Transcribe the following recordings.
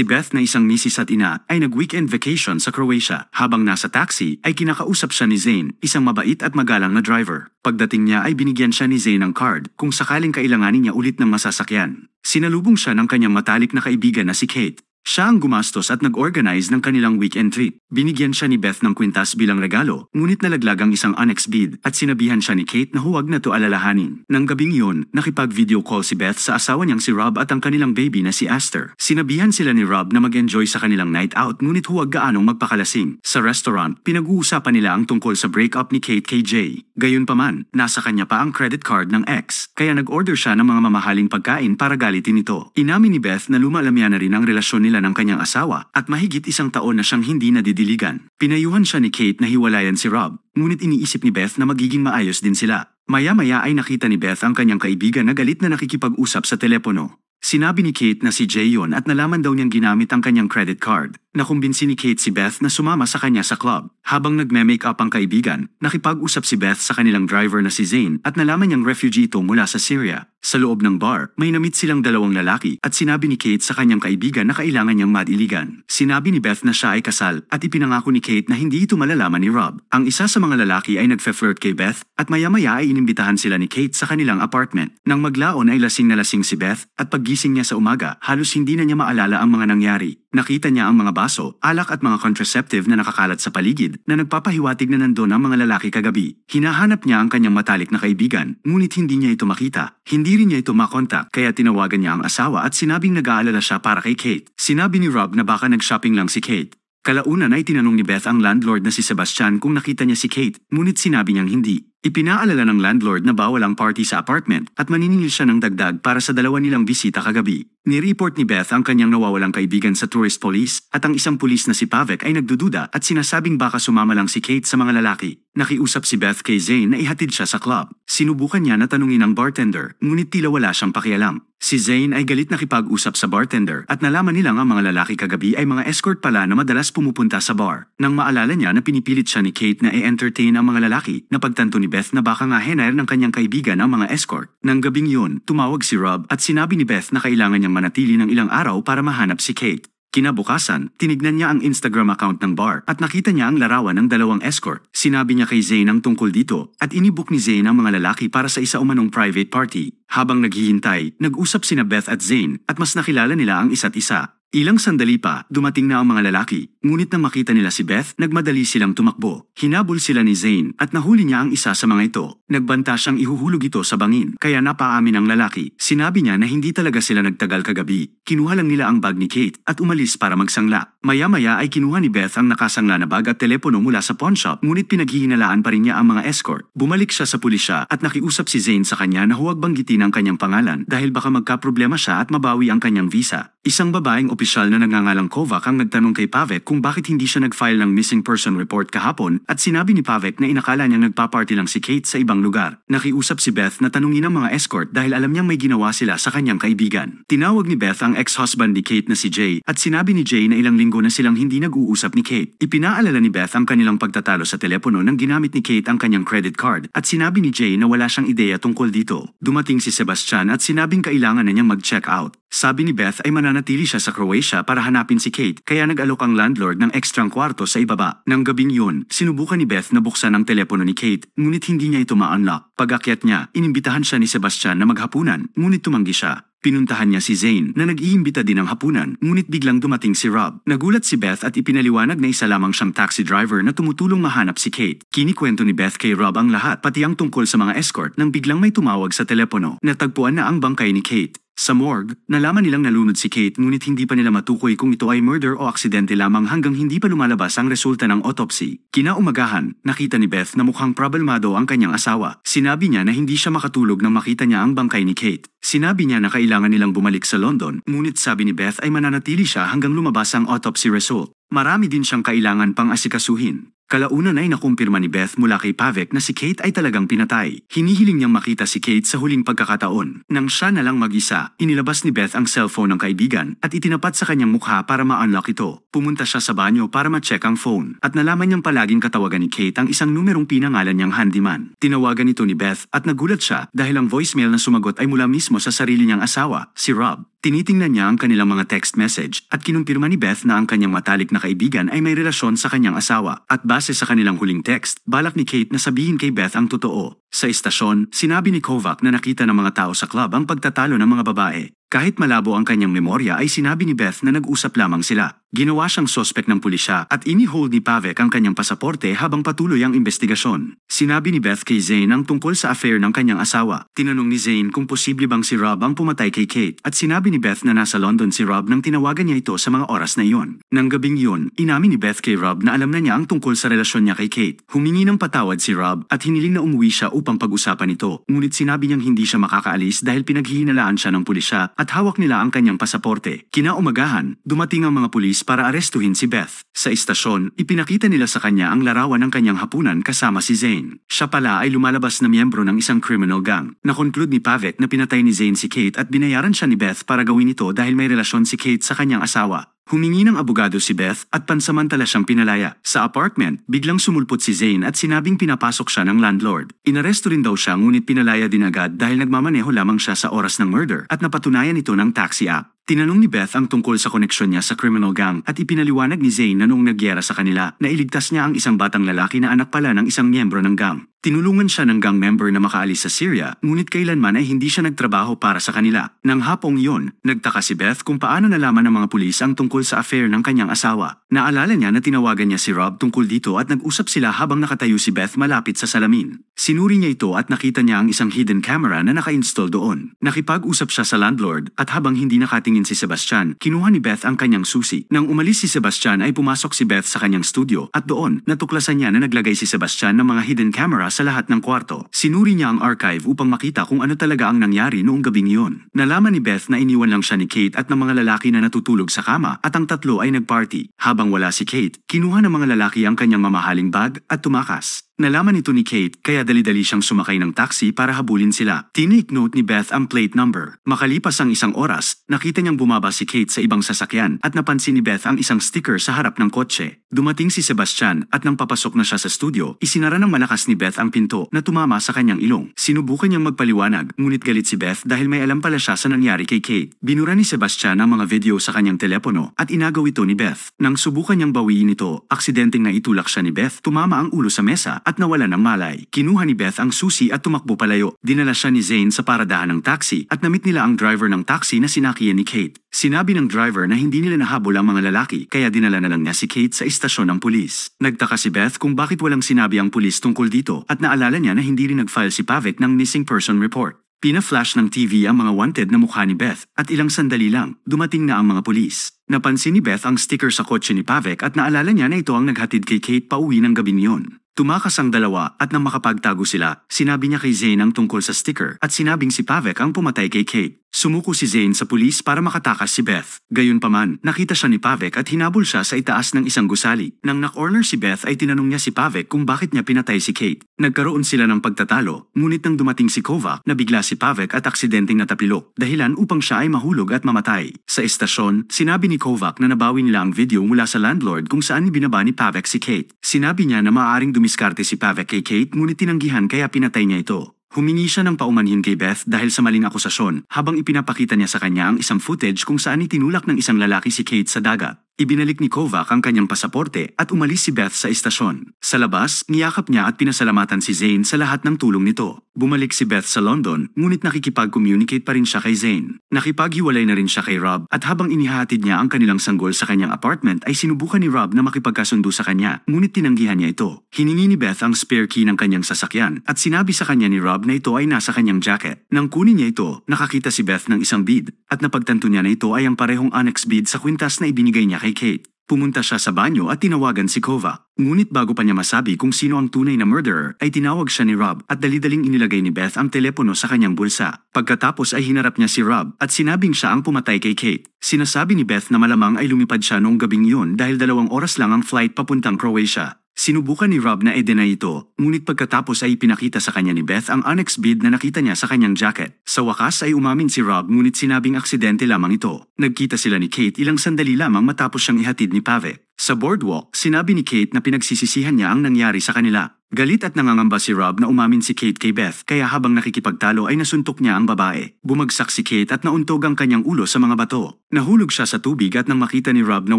Si Beth na isang misis at ina ay nag-weekend vacation sa Croatia. Habang nasa taxi ay kinakausap siya ni Zane, isang mabait at magalang na driver. Pagdating niya ay binigyan siya ni Zane ng card kung sakaling kailanganin niya ulit ng masasakyan. Sinalubong siya ng kanyang matalik na kaibigan na si Kate. Siya ang gumastos at nag-organize ng kanilang weekend trip. Binigyan siya ni Beth ng kwintas bilang regalo, ngunit nalaglag ang isang annex bid at sinabihan siya ni Kate na huwag na to alalahanin. Nang gabing yun, nakipag-video call si Beth sa asawa niyang si Rob at ang kanilang baby na si Aster. Sinabihan sila ni Rob na mag-enjoy sa kanilang night out ngunit huwag gaanong magpakalasing. Sa restaurant, pinag-uusapan nila ang tungkol sa breakup ni Kate KJ. Gayunpaman, nasa kanya pa ang credit card ng ex, kaya nag-order siya ng mga mamahaling pagkain para galitin ito. Inamin ni Beth na lumalamya na rin ang relasyon ni nila ng kanyang asawa at mahigit isang taon na siyang hindi nadidiligan. Pinayuhan siya ni Kate na hiwalayan si Rob, ngunit iniisip ni Beth na magiging maayos din sila. Maya-maya ay nakita ni Beth ang kanyang kaibigan na galit na nakikipag-usap sa telepono. Sinabi ni Kate na si Jay yon at nalaman daw niyang ginamit ang kanyang credit card. Nakumbinsi ni Kate si Beth na sumama sa kanya sa club. Habang nagme-make up ang kaibigan, nakipag-usap si Beth sa kanilang driver na si Zane at nalaman niyang refugee ito mula sa Syria. Sa loob ng bar, may namit silang dalawang lalaki at sinabi ni Kate sa kanyang kaibigan na kailangan niyang madiligan. Sinabi ni Beth na siya ay kasal at ipinangako ni Kate na hindi ito malalaman ni Rob. Ang isa sa mga lalaki ay nagfe-flirt kay Beth at maya-maya ay inimbitahan sila ni Kate sa kanilang apartment. Nang maglaon ay lasing na lasing si Beth at paggising niya sa umaga, halos hindi na niya maalala ang mga nangyari. Nakita niya ang mga baso, alak at mga contraceptive na nakakalat sa paligid na nagpapahiwatig na nandoon ang mga lalaki kagabi. Hinahanap niya ang kanyang matalik na kaibigan, ngunit hindi niya ito makita. Hindi rin niya ito makontak, kaya tinawagan niya ang asawa at sinabing nag-aalala siya para kay Kate. Sinabi ni Rob na baka nag-shopping lang si Kate. Kalaunan ay tinanong ni Beth ang landlord na si Sebastian kung nakita niya si Kate, ngunit sinabi niyang hindi. Ipinaalala ng landlord na bawal ang party sa apartment at maniningil siya ng dagdag para sa dalawa nilang bisita kagabi. Nireport ni Beth ang kanyang nawawalang kaibigan sa tourist police at ang isang pulis na si Pavek ay nagdududa at sinasabing baka sumama lang si Kate sa mga lalaki. Nakiusap si Beth kay Zane na ihatid siya sa club. Sinubukan niya na tanungin ang bartender ngunit tila wala siyang pakialam. Si Zane ay galit na kipag-usap sa bartender at nalaman nilang ang mga lalaki kagabi ay mga escort pala na madalas pumupunta sa bar. Nang maalala niya na pinipilit siya ni Kate na i-entertain ang mga lalaki, napagtanto ni Beth na baka nga henire ng kanyang kaibigan ang mga escort. Nang gabing yun, tumawag si Rob at sinabi ni Beth na kailangan niyang manatili ng ilang araw para mahanap si Kate. Kinabukasan, tinignan niya ang Instagram account ng bar at nakita niya ang larawan ng dalawang escort. Sinabi niya kay Zane ang tungkol dito at inibok ni Zane ang mga lalaki para sa isa umanong private party. Habang naghihintay, nag-usap sina Beth at Zane at mas nakilala nila ang isa't isa. Ilang sandali pa, dumating na ang mga lalaki, ngunit nang makita nila si Beth, nagmadali silang tumakbo. Hinabol sila ni Zane at nahuli niya ang isa sa mga ito. Nagbanta siyang ihuhulog ito sa bangin, kaya napaamin ang lalaki. Sinabi niya na hindi talaga sila nagtagal kagabi, Kinuha lang nila ang bag ni Kate at umalis para magsangla. Maya-maya ay kinuha ni Beth ang nakasangla na bag at telepono mula sa pawnshop ngunit pinaghihinalaan pa rin niya ang mga escort. Bumalik siya sa pulisya at nakiusap si Zane sa kanya na huwag banggitin ang kanyang pangalan dahil baka magkaproblema siya at mabawi ang kanyang visa. Isang babaeng opisyal na nangangalang Kovac ang nagtanong kay Pavek kung bakit hindi siya nag-file ng missing person report kahapon at sinabi ni Pavek na inakala niyang nagpa-party lang si Kate sa ibang lugar. Nakiusap si Beth na tanungin ang mga escort dahil alam niyang may ginawa sila sa kanyang kaibigan. Tinawag ni Beth ang ex-husband ni Kate na si Jay at sinabi ni Jay na ilang linggo na silang hindi nag-uusap ni Kate. Ipinaalala ni Beth ang kanilang pagtatalo sa telepono nang ginamit ni Kate ang kanyang credit card at sinabi ni Jay na wala siyang ideya tungkol dito. Dumating si Sebastian at sinabing kailangan na niyang mag-check out. Sabi ni Beth ay mananatili siya sa Croatia para hanapin si Kate kaya nag-alok ang landlord ng ekstrang kwarto sa ibaba. Nang gabing yun, sinubukan ni Beth na buksan ang telepono ni Kate ngunit hindi niya ito ma-unlock. Pag akyat niya, inimbitahan siya ni Sebastian na maghapunan ngunit tumanggi siya. Pinuntahan niya si Zane na nag-iimbita din ng hapunan, ngunit biglang dumating si Rob. Nagulat si Beth at ipinaliwanag na isa lamang siyang taxi driver na tumutulong mahanap si Kate. Kinikwento ni Beth kay Rob ang lahat, pati ang tungkol sa mga escort nang biglang may tumawag sa telepono. Natagpuan na ang bangkay ni Kate. Sa morgue, nalaman nilang nalunod si Kate ngunit hindi pa nila matukoy kung ito ay murder o aksidente lamang hanggang hindi pa lumalabas ang resulta ng autopsy. Kinaumagahan, nakita ni Beth na mukhang problemado ang kanyang asawa. Sinabi niya na hindi siya makatulog nang makita niya ang bangkay ni Kate. Sinabi niya na kailangan nilang bumalik sa London, ngunit sabi ni Beth ay mananatili siya hanggang lumabas ang autopsy result. Marami din siyang kailangan pang asikasuhin. Kalaunan ay nakumpirma ni Beth mula kay Pavek na si Kate ay talagang pinatay. Hinihiling niyang makita si Kate sa huling pagkakataon. Nang siya na lang mag-isa, inilabas ni Beth ang cellphone ng kaibigan at itinapat sa kanyang mukha para ma-unlock ito. Pumunta siya sa banyo para ma-check ang phone at nalaman niyang palaging katawagan ni Kate ang isang numerong pinangalan niyang handyman. Tinawagan ito ni Beth at nagulat siya dahil ang voicemail na sumagot ay mula mismo sa sarili niyang asawa, si Rob. Tinitingnan niya ang kanilang mga text message at kinumpirma ni Beth na ang kanyang matalik na kaibigan ay may relasyon sa kanyang asawa at base sa kanilang huling text, balak ni Kate na sabihin kay Beth ang totoo. Sa istasyon, sinabi ni Kovac na nakita ng mga tao sa club ang pagtatalo ng mga babae kahit malabo ang kanyang memorya ay sinabi ni Beth na nag-usap lamang sila. Ginawa siyang sospek ng pulisya at inihold ni Pavek ang kanyang pasaporte habang patuloy ang investigasyon. Sinabi ni Beth kay Zane ang tungkol sa affair ng kanyang asawa. Tinanong ni Zane kung posible bang si Rob ang pumatay kay Kate at sinabi ni Beth na nasa London si Rob nang tinawagan niya ito sa mga oras na iyon. Nang gabing iyon, inamin ni Beth kay Rob na alam na niya ang tungkol sa relasyon niya kay Kate. Humingi ng patawad si Rob at hiniling na umuwi siya upang pag-usapan ito. Ngunit sinabi niyang hindi siya makakaalis dahil pinaghihinalaan siya ng pulisya at hawak nila ang kanyang pasaporte. Kinaumagahan, dumating ang mga pulis para arestuhin si Beth. Sa istasyon, ipinakita nila sa kanya ang larawan ng kanyang hapunan kasama si Zane. Siya pala ay lumalabas na miyembro ng isang criminal gang. Nakonclude ni Pavitt na pinatay ni Zane si Kate at binayaran siya ni Beth para gawin ito dahil may relasyon si Kate sa kanyang asawa. Humingi ng abogado si Beth at pansamantala siyang pinalaya. Sa apartment, biglang sumulpot si Zane at sinabing pinapasok siya ng landlord. Inaresto rin daw siya ngunit pinalaya din agad dahil nagmamaneho lamang siya sa oras ng murder at napatunayan ito ng taxi app. Tinanong ni Beth ang tungkol sa koneksyon niya sa criminal gang at ipinaliwanag ni Zane na noong nagyera sa kanila nailigtas niya ang isang batang lalaki na anak pala ng isang miyembro ng gang. Tinulungan siya ng gang member na makaalis sa Syria, ngunit kailanman ay hindi siya nagtrabaho para sa kanila. Nang hapong yon, nagtaka si Beth kung paano nalaman ng mga pulis ang tungkol sa affair ng kanyang asawa. Naalala niya na tinawagan niya si Rob tungkol dito at nag-usap sila habang nakatayo si Beth malapit sa salamin. Sinuri niya ito at nakita niya ang isang hidden camera na naka-install doon. Nakipag-usap siya sa landlord at habang hindi nakatingin tumingin si Sebastian. Kinuha ni Beth ang kanyang susi. Nang umalis si Sebastian ay pumasok si Beth sa kanyang studio at doon natuklasan niya na naglagay si Sebastian ng mga hidden camera sa lahat ng kwarto. Sinuri niya ang archive upang makita kung ano talaga ang nangyari noong gabing iyon. Nalaman ni Beth na iniwan lang siya ni Kate at ng mga lalaki na natutulog sa kama at ang tatlo ay nagparty. Habang wala si Kate, kinuha ng mga lalaki ang kanyang mamahaling bag at tumakas. Nalaman ito ni Kate kaya dali-dali siyang sumakay ng taxi para habulin sila. Tinik note ni Beth ang plate number. Makalipas ang isang oras, nakita niyang bumaba si Kate sa ibang sasakyan at napansin ni Beth ang isang sticker sa harap ng kotse. Dumating si Sebastian at nang papasok na siya sa studio, isinara ng malakas ni Beth ang pinto na tumama sa kanyang ilong. Sinubukan niyang magpaliwanag, ngunit galit si Beth dahil may alam pala siya sa nangyari kay Kate. Binura ni Sebastian ang mga video sa kanyang telepono at inagaw ito ni Beth. Nang subukan niyang bawiin ito, aksidenteng na itulak siya ni Beth, tumama ang ulo sa mesa at nawala ng malay. Kinuha ni Beth ang susi at tumakbo palayo. Dinala siya ni Zane sa paradahan ng taxi at namit nila ang driver ng taxi na sinakyan ni Kate. Sinabi ng driver na hindi nila nahabol ang mga lalaki kaya dinala na lang niya si Kate sa istasyon ng pulis. Nagtaka si Beth kung bakit walang sinabi ang pulis tungkol dito at naalala niya na hindi rin nag-file si Pavic ng missing person report. Pina-flash ng TV ang mga wanted na mukha ni Beth at ilang sandali lang, dumating na ang mga pulis. Napansin ni Beth ang sticker sa kotse ni Pavek at naalala niya na ito ang naghatid kay Kate pauwi ng gabi niyon. Tumakas ang dalawa at nang makapagtago sila, sinabi niya kay Zane ang tungkol sa sticker at sinabing si Pavek ang pumatay kay Kate. Sumuko si Zane sa pulis para makatakas si Beth. Gayunpaman, nakita siya ni Pavek at hinabol siya sa itaas ng isang gusali. Nang nakorner si Beth ay tinanong niya si Pavek kung bakit niya pinatay si Kate. Nagkaroon sila ng pagtatalo, ngunit nang dumating si Kovac, nabigla si Pavek at aksidenteng natapilok, dahilan upang siya ay mahulog at mamatay. Sa istasyon, sinabi ni Kovac na nabawi nila ang video mula sa landlord kung saan binaba ni Pavek si Kate. Sinabi niya na maaaring dumis dumiskarte si Pavek kay Kate ngunit tinanggihan kaya pinatay niya ito. Humingi siya ng paumanhin kay Beth dahil sa maling akusasyon habang ipinapakita niya sa kanya ang isang footage kung saan itinulak ng isang lalaki si Kate sa dagat. Ibinalik ni Kovac ang kanyang pasaporte at umalis si Beth sa istasyon. Sa labas, niyakap niya at pinasalamatan si Zane sa lahat ng tulong nito. Bumalik si Beth sa London, ngunit nakikipag-communicate pa rin siya kay Zane. Nakipaghiwalay na rin siya kay Rob at habang inihatid niya ang kanilang sanggol sa kanyang apartment ay sinubukan ni Rob na makipagkasundo sa kanya, ngunit tinanggihan niya ito. Hiningi ni Beth ang spare key ng kanyang sasakyan at sinabi sa kanya ni Rob na ito ay nasa kanyang jacket. Nang kunin niya ito, nakakita si Beth ng isang bid at napagtanto niya na ito ay ang parehong annex bid sa kwintas na ibinigay niya kay kay Kate. Pumunta siya sa banyo at tinawagan si Kova. Ngunit bago pa niya masabi kung sino ang tunay na murderer, ay tinawag siya ni Rob at dalidaling inilagay ni Beth ang telepono sa kanyang bulsa. Pagkatapos ay hinarap niya si Rob at sinabing siya ang pumatay kay Kate. Sinasabi ni Beth na malamang ay lumipad siya noong gabing yun dahil dalawang oras lang ang flight papuntang Croatia. Sinubukan ni Rob na i ito, ngunit pagkatapos ay ipinakita sa kanya ni Beth ang annex bid na nakita niya sa kanyang jacket. Sa wakas ay umamin si Rob ngunit sinabing aksidente lamang ito. Nagkita sila ni Kate ilang sandali lamang matapos siyang ihatid ni Pave. Sa boardwalk, sinabi ni Kate na pinagsisisihan niya ang nangyari sa kanila. Galit at nangangamba si Rob na umamin si Kate kay Beth kaya habang nakikipagtalo ay nasuntok niya ang babae. Bumagsak si Kate at nauntog ang kanyang ulo sa mga bato. Nahulog siya sa tubig at nang makita ni Rob na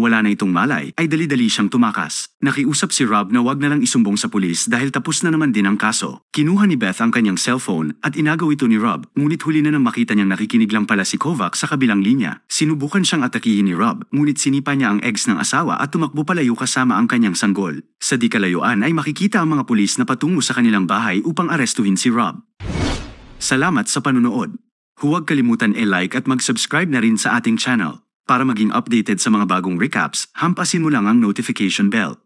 wala na itong malay ay dali-dali siyang tumakas. Nakiusap si Rob na wag na lang isumbong sa pulis dahil tapos na naman din ang kaso. Kinuha ni Beth ang kanyang cellphone at inagaw ito ni Rob ngunit huli na nang makita niyang nakikinig lang pala si Kovac sa kabilang linya. Sinubukan siyang atakihin ni Rob ngunit sinipa niya ang ex ng asawa at tumakbo tumakbo palayo kasama ang kanyang sanggol. Sa di kalayuan ay makikita ang mga pulis na patungo sa kanilang bahay upang arestuhin si Rob. Salamat sa panunood. Huwag kalimutan e-like at mag-subscribe na rin sa ating channel. Para maging updated sa mga bagong recaps, hampasin mo lang ang notification bell.